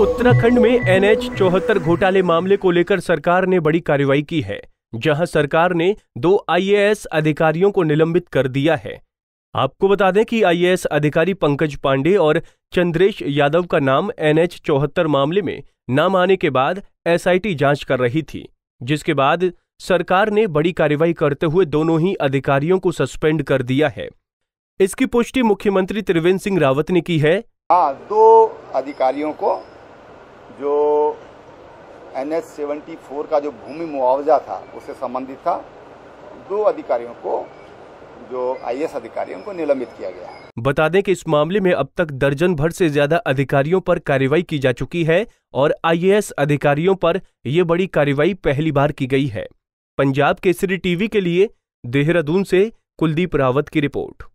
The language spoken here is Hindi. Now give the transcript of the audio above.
उत्तराखंड में एनएच चौहत्तर घोटाले मामले को लेकर सरकार ने बड़ी कार्रवाई की है जहां सरकार ने दो आईएएस अधिकारियों को निलंबित कर दिया है आपको बता दें कि आईएएस अधिकारी पंकज पांडे और चंद्रेश यादव का नाम एनएच चौहत्तर मामले में नाम आने के बाद एसआईटी जांच कर रही थी जिसके बाद सरकार ने बड़ी कार्रवाई करते हुए दोनों ही अधिकारियों को सस्पेंड कर दिया है इसकी पुष्टि मुख्यमंत्री त्रिवेंद्र सिंह रावत ने की है आ, हाँ, दो अधिकारियों को जो एन एच सेवेंटी फोर का जो भूमि मुआवजा था उससे संबंधित था दो अधिकारियों को जो एस अधिकारी उनको निलंबित किया गया बता दें कि इस मामले में अब तक दर्जन भर से ज्यादा अधिकारियों पर कार्रवाई की जा चुकी है और आईएएस अधिकारियों पर यह बड़ी कार्रवाई पहली बार की गई है पंजाब केसरी टीवी के लिए देहरादून से कुलदीप रावत की रिपोर्ट